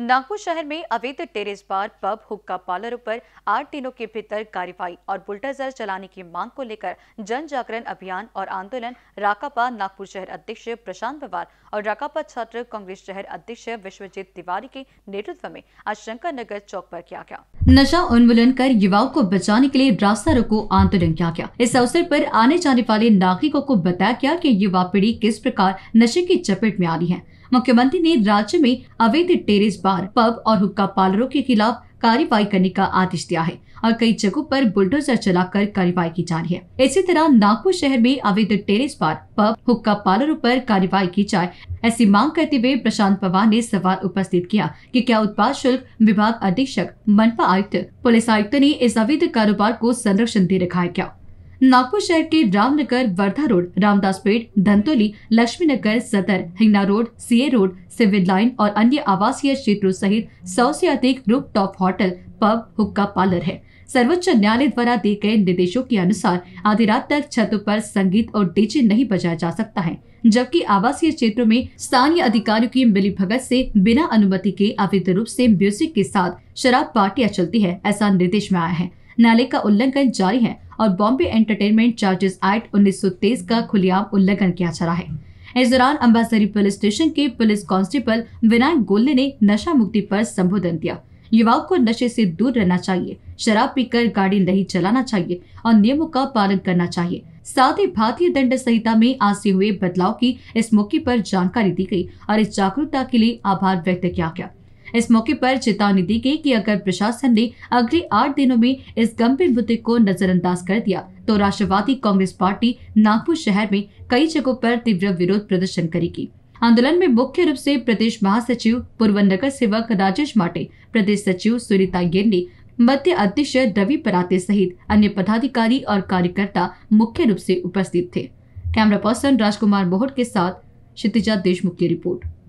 नागपुर शहर में अवैध टेरेस बार पब हुक्का पार्लरों पर आठ दिनों के भीतर कार्रवाई और बुलडोजर चलाने की मांग को लेकर जन जागरण अभियान और आंदोलन राकापा नागपुर शहर अध्यक्ष प्रशांत पवार और राकापा छात्र कांग्रेस शहर अध्यक्ष विश्वजीत तिवारी के नेतृत्व में आज शंकर नगर चौक पर किया गया नशा उन्मूलन कर युवाओं को बचाने के लिए रास्ता रोको आंदोलन किया गया इस अवसर पर आने जाने वाले नागरिकों को बताया गया कि युवा पीढ़ी किस प्रकार नशे की चपेट में आ रही है मुख्यमंत्री ने राज्य में अवैध टेरिस बार पब और हुक्का पार्लरों के खिलाफ कार्रवाई करने का आदेश दिया है और कई जगहों पर बुलडोजर चलाकर कार्रवाई की जा रही है इसी तरह नागपुर शहर में अवैध टेरिस बार पब हुक्का पार्लरों पर कार्रवाई की जाए ऐसी मांग करते हुए प्रशांत पवार ने सवाल उपस्थित किया कि क्या उत्पाद शुल्क विभाग अधीक्षक मनपा आयुक्त पुलिस आयुक्त ने इस अवैध कारोबार को संरक्षण दे रखा है क्या नागपुर शहर के Ramnagar Wardha road Ramdaspeth Dhantoli Laxmi Nagar Sadar Hingna road CA road civil line और अन्य आवासीय क्षेत्रों सहित सौ से अधिक rooftop hotel pub hookah parlour है सर्वोच्च न्यायालय द्वारा दिए गए निर्देशों के अनुसार आधी रात तक छतों पर संगीत और डीजे नहीं बजाया जा सकता है जबकि आवासीय क्षेत्रों में स्थानीय अधिकारियों की मिली भगत से बिना अनुमति के अवैध रूप से म्यूजिक के साथ शराब पार्टियां चलती है ऐसा निर्देश में आया है नाले का उल्लंघन जारी है और बॉम्बे एंटरटेनमेंट चार्जेस एक्ट उन्नीस का खुलेआम उल्लंघन किया जा रहा है इस दौरान अम्बासरी पुलिस स्टेशन के पुलिस कांस्टेबल विनायक गोले ने नशा मुक्ति पर संबोधन दिया युवाओं को नशे से दूर रहना चाहिए शराब पीकर गाड़ी नहीं चलाना चाहिए और नियमों का पालन करना चाहिए साथ ही भारतीय दंड संहिता में आज से हुए बदलाव की इस मौके पर जानकारी दी गई और इस जागरूकता के लिए आभार व्यक्त किया गया इस मौके पर चेतावनी दी गई कि अगर प्रशासन ने अगले आठ दिनों में इस गंभीर मुद्दे को नजरअंदाज कर दिया तो राष्ट्रवादी कांग्रेस पार्टी नागपुर शहर में कई जगहों पर तीव्र विरोध प्रदर्शन करेगी आंदोलन में मुख्य रूप से प्रदेश महासचिव पूर्व नगर सेवक राजेश माटे प्रदेश सचिव सुनीता गेंडी मध्य अध्यक्ष रवि पराते सहित अन्य पदाधिकारी और कार्यकर्ता मुख्य रूप से उपस्थित थे कैमरा पर्सन राजकुमार बोहट के साथ क्षितिजा देशमुख की रिपोर्ट